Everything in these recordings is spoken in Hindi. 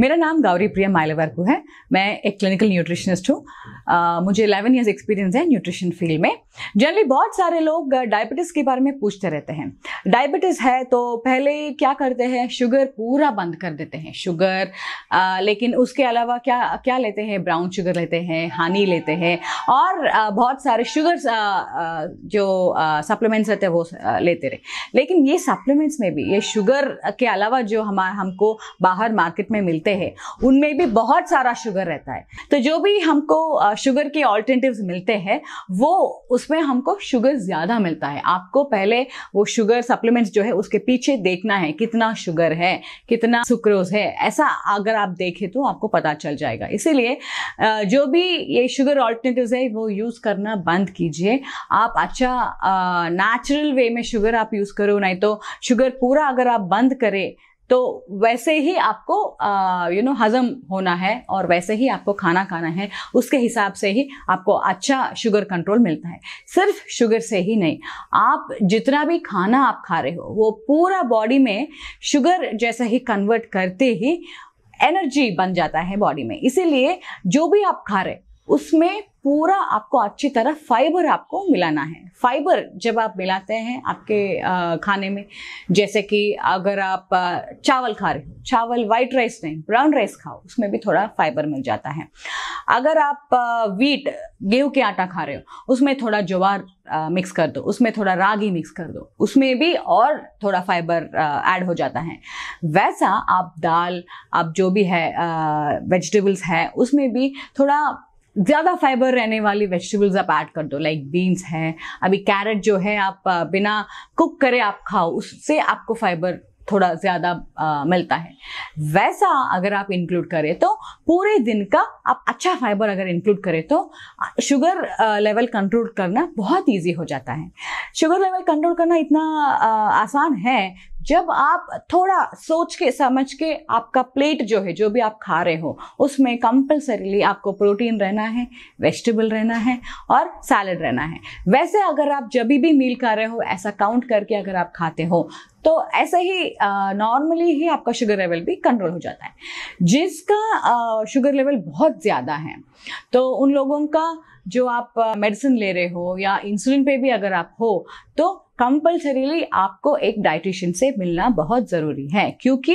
मेरा नाम गौरी प्रिया माइलवरकू है मैं एक क्लिनिकल न्यूट्रिशनिस्ट हूँ मुझे 11 इयर्स एक्सपीरियंस है न्यूट्रिशन फील्ड में जनरली बहुत सारे लोग डायबिटीज़ के बारे में पूछते रहते हैं डायबिटीज़ है तो पहले क्या करते हैं शुगर पूरा बंद कर देते हैं शुगर आ, लेकिन उसके अलावा क्या क्या लेते हैं ब्राउन शुगर लेते हैं हानी लेते हैं और आ, बहुत सारे शुगर जो सप्लीमेंट्स रहते हैं वो आ, लेते रहे लेकिन ये सप्लीमेंट्स में भी ये शुगर के अलावा जो हमारा हमको बाहर मार्केट में मिलते होते हैं उनमें भी बहुत सारा शुगर रहता है तो जो भी हमको शुगर के ऑल्टरनेटिव मिलते हैं वो उसमें हमको शुगर ज़्यादा मिलता है आपको पहले वो शुगर सप्लीमेंट्स जो है उसके पीछे देखना है कितना शुगर है कितना सुक्रोज है ऐसा अगर आप देखें तो आपको पता चल जाएगा इसीलिए जो भी ये शुगर ऑल्टरनेटिव है वो यूज़ करना बंद कीजिए आप अच्छा नेचुरल वे में शुगर आप यूज़ करो नहीं तो शुगर पूरा अगर आप बंद करें तो वैसे ही आपको यू नो हजम होना है और वैसे ही आपको खाना खाना है उसके हिसाब से ही आपको अच्छा शुगर कंट्रोल मिलता है सिर्फ शुगर से ही नहीं आप जितना भी खाना आप खा रहे हो वो पूरा बॉडी में शुगर जैसे ही कन्वर्ट करते ही एनर्जी बन जाता है बॉडी में इसीलिए जो भी आप खा रहे उसमें पूरा आपको अच्छी तरह फाइबर आपको मिलाना है फाइबर जब आप मिलाते हैं आपके खाने में जैसे कि अगर आप चावल खा रहे हो चावल वाइट राइस नहीं ब्राउन राइस खाओ उसमें भी थोड़ा फाइबर मिल जाता है अगर आप वीट गेहूं के आटा खा रहे हो उसमें थोड़ा ज्वार मिक्स कर दो उसमें थोड़ा रागी मिक्स कर दो उसमें भी और थोड़ा फाइबर ऐड हो जाता है वैसा आप दाल आप जो भी है वेजिटेबल्स है उसमें भी थोड़ा ज़्यादा फाइबर रहने वाली वेजिटेबल्स आप ऐड कर दो लाइक बीन्स हैं अभी कैरेट जो है आप बिना कुक करे आप खाओ उससे आपको फाइबर थोड़ा ज़्यादा मिलता है वैसा अगर आप इंक्लूड करें तो पूरे दिन का आप अच्छा फाइबर अगर इंक्लूड करें तो शुगर लेवल कंट्रोल करना बहुत इजी हो जाता है शुगर लेवल कंट्रोल करना इतना आ, आसान है जब आप थोड़ा सोच के समझ के आपका प्लेट जो है जो भी आप खा रहे हो उसमें कंपलसरीली आपको प्रोटीन रहना है वेजिटेबल रहना है और सैलड रहना है वैसे अगर आप जब भी मील खा रहे हो ऐसा काउंट करके अगर आप खाते हो तो ऐसे ही नॉर्मली ही आपका शुगर लेवल भी कंट्रोल हो जाता है जिसका शुगर लेवल बहुत ज़्यादा है तो उन लोगों का जो आप मेडिसिन ले रहे हो या इंसुलिन पे भी अगर आप हो तो कंपल्सरीली आपको एक डाइटिशियन से मिलना बहुत ज़रूरी है क्योंकि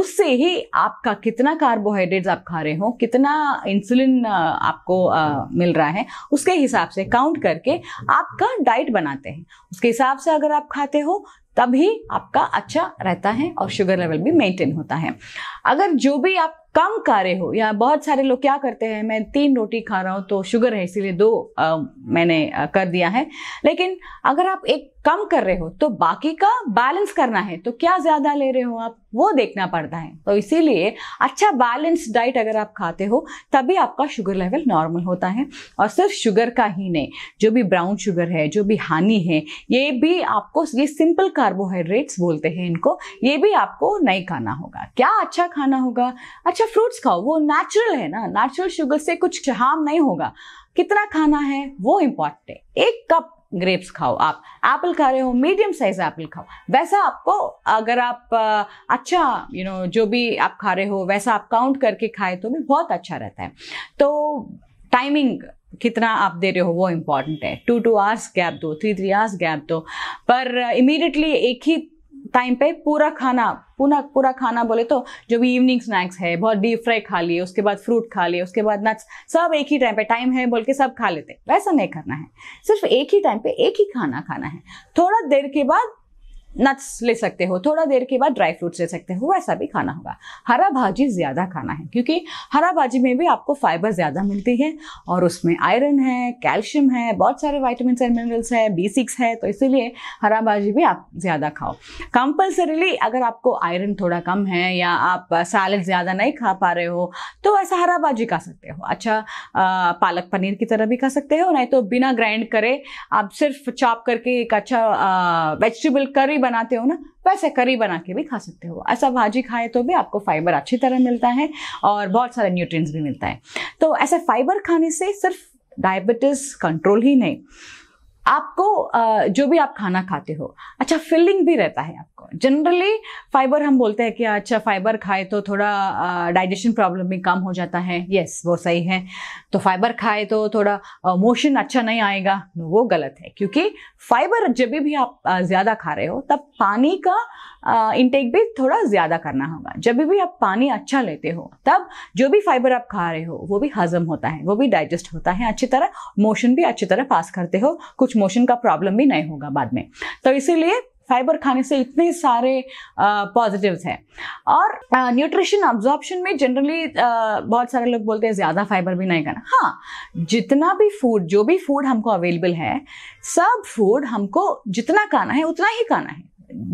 उससे ही आपका कितना कार्बोहाइड्रेट्स आप खा रहे हो कितना इंसुलिन आपको आ, मिल रहा है उसके हिसाब से काउंट करके आपका डाइट बनाते हैं उसके हिसाब से अगर आप खाते हो तभी आपका अच्छा रहता है और शुगर लेवल भी मेंटेन होता है अगर जो भी आप कम खा रहे हो या बहुत सारे लोग क्या करते हैं मैं तीन रोटी खा रहा हूँ तो शुगर है इसीलिए दो आ, मैंने आ, कर दिया है लेकिन अगर आप एक कम कर रहे हो तो बाकी का बैलेंस करना है तो क्या ज़्यादा ले रहे हो आप वो देखना पड़ता है तो इसीलिए अच्छा बैलेंस डाइट अगर आप खाते हो तभी आपका शुगर लेवल नॉर्मल होता है और सिर्फ शुगर का ही नहीं जो भी ब्राउन शुगर है जो भी हानि है ये भी आपको ये सिंपल कार्बोहाइड्रेट्स बोलते हैं इनको ये भी आपको नहीं खाना होगा क्या अच्छा खाना होगा अच्छा अच्छा फ्रूट्स खाओ वो नेचुरल है ना नेचुरल शुगर से कुछ हार्म नहीं होगा कितना खाना है वो इम्पॉर्टेंट है एक कप ग्रेप्स खाओ आप एप्पल खा रहे हो मीडियम साइज एप्पल खाओ वैसा आपको अगर आप अच्छा यू you नो know, जो भी आप खा रहे हो वैसा आप काउंट करके खाए तो भी बहुत अच्छा रहता है तो टाइमिंग कितना आप दे रहे हो वो इम्पॉर्टेंट है टू टू आवर्स गैप दो थ्री थ्री आवर्स गैप दो पर इमीडिएटली एक ही टाइम पे पूरा खाना पूरा पूरा खाना बोले तो जो भी इवनिंग स्नैक्स है बहुत डीप फ्राई खा लिए उसके बाद फ्रूट खा लिए उसके बाद नट्स सब एक ही टाइम पे टाइम है बोल के सब खा लेते वैसा नहीं करना है सिर्फ एक ही टाइम पे एक ही खाना खाना है थोड़ा देर के बाद नट्स ले सकते हो थोड़ा देर के बाद ड्राई फ्रूट्स ले सकते हो वैसा भी खाना होगा हरा भाजी ज़्यादा खाना है क्योंकि हरा भाजी में भी आपको फाइबर ज़्यादा मिलती है और उसमें आयरन है कैल्शियम है बहुत सारे वाइटमिन एंड मिनरल्स है बी सिक्स है तो इसीलिए हरा भाजी भी आप ज़्यादा खाओ कंपल्सरीली अगर आपको आयरन थोड़ा कम है या आप सैलड ज़्यादा नहीं खा पा रहे हो तो ऐसा हरा भाजी खा सकते हो अच्छा आ, पालक पनीर की तरह भी खा सकते हो नहीं तो बिना ग्राइंड करे आप सिर्फ चॉप करके एक अच्छा वेजिटेबल करी बनाते हो ना वैसे तो करी बना के भी खा सकते हो ऐसा भाजी खाए तो भी आपको फाइबर अच्छी तरह मिलता है और बहुत सारे न्यूट्रिएंट्स भी मिलता है तो ऐसे फाइबर खाने से सिर्फ डायबिटीज़ कंट्रोल ही नहीं आपको जो भी आप खाना खाते हो अच्छा फिलिंग भी रहता है आपको जनरली फाइबर हम बोलते हैं कि अच्छा फाइबर खाए तो थोड़ा डाइजेशन प्रॉब्लम भी कम हो जाता है यस वो सही है तो फाइबर खाए तो थोड़ा मोशन अच्छा नहीं आएगा वो गलत है क्योंकि फाइबर जब भी आप ज़्यादा खा रहे हो तब पानी का इंटेक भी थोड़ा ज़्यादा करना होगा जब भी आप पानी अच्छा लेते हो तब जो भी फाइबर आप खा रहे हो वो भी हजम होता है वो भी डाइजेस्ट होता है अच्छी तरह मोशन भी अच्छी तरह पास करते हो कुछ कुछ मोशन का प्रॉब्लम भी नहीं होगा बाद में तो इसीलिए फाइबर खाने से इतने सारे पॉजिटिव्स हैं और न्यूट्रिशन ऑब्जॉर्प्शन में जनरली बहुत सारे लोग बोलते हैं ज़्यादा फाइबर भी नहीं खाना हाँ जितना भी फूड जो भी फूड हमको अवेलेबल है सब फूड हमको जितना खाना है उतना ही खाना है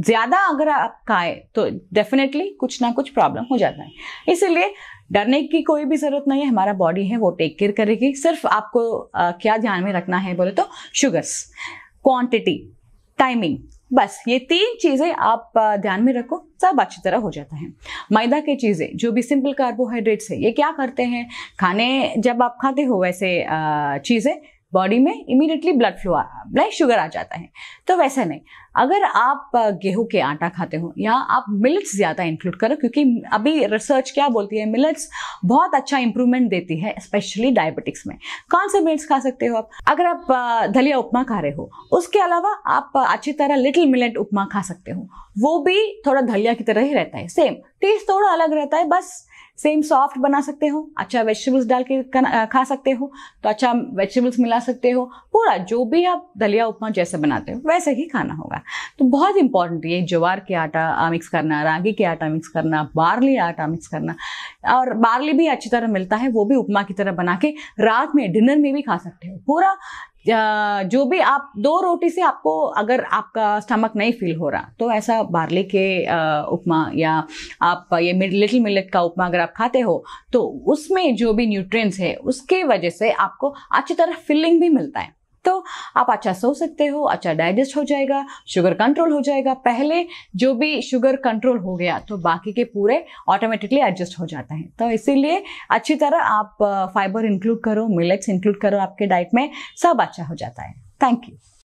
ज़्यादा अगर आप खाएँ तो डेफिनेटली कुछ ना कुछ प्रॉब्लम हो जाता है इसीलिए डरने की कोई भी जरूरत नहीं है हमारा बॉडी है वो टेक केयर करेगी सिर्फ आपको आ, क्या ध्यान में रखना है बोले तो शुगर्स क्वांटिटी टाइमिंग बस ये तीन चीज़ें आप ध्यान में रखो सब अच्छी तरह हो जाता है मैदा की चीज़ें जो भी सिंपल कार्बोहाइड्रेट्स है ये क्या करते हैं खाने जब आप खाते हो वैसे चीज़ें बॉडी में immediately blood flow blood sugar आ जाता है तो वैसा नहीं अगर आप गेहूं के आटा खाते हो या आप मिलट्स ज़्यादा इंक्लूड करो क्योंकि अभी रिसर्च क्या बोलती है मिलट्स बहुत अच्छा इंप्रूवमेंट देती है स्पेशली डायबिटिक्स में कौन से मिलट्स खा सकते हो आप अगर आप दलिया उपमा खा रहे हो उसके अलावा आप अच्छी तरह लिटिल मिलेट उपमा खा सकते हो वो भी थोड़ा दलिया की तरह ही रहता है सेम टेस्ट थोड़ा अलग रहता है बस सेम सॉफ्ट बना सकते हो अच्छा वेजिटेबल्स डाल के खा सकते हो तो अच्छा वेजिटेबल्स मिला सकते हो पूरा जो भी आप दलिया उपमा जैसे बनाते हो वैसे ही खाना होगा तो बहुत इंपॉर्टेंट ये ज्वार के आटा मिक्स करना रागी के आटा मिक्स करना बार्ली आटा मिक्स करना और बार्ली भी अच्छी तरह मिलता है वो भी उपमा की तरह बना के रात में डिनर में भी खा सकते हो पूरा जो भी आप दो रोटी से आपको अगर आपका स्टमक नहीं फील हो रहा तो ऐसा बार्ले के उपमा या आप ये लिटिल मिलेट का उपमा अगर आप खाते हो तो उसमें जो भी न्यूट्रिएंट्स है उसके वजह से आपको अच्छी तरह फिलिंग भी मिलता है आप अच्छा सो सकते हो अच्छा डाइजेस्ट हो जाएगा शुगर कंट्रोल हो जाएगा पहले जो भी शुगर कंट्रोल हो गया तो बाकी के पूरे ऑटोमेटिकली एडजस्ट हो जाते हैं तो इसीलिए अच्छी तरह आप फाइबर इंक्लूड करो मिलेट्स इंक्लूड करो आपके डाइट में सब अच्छा हो जाता है थैंक यू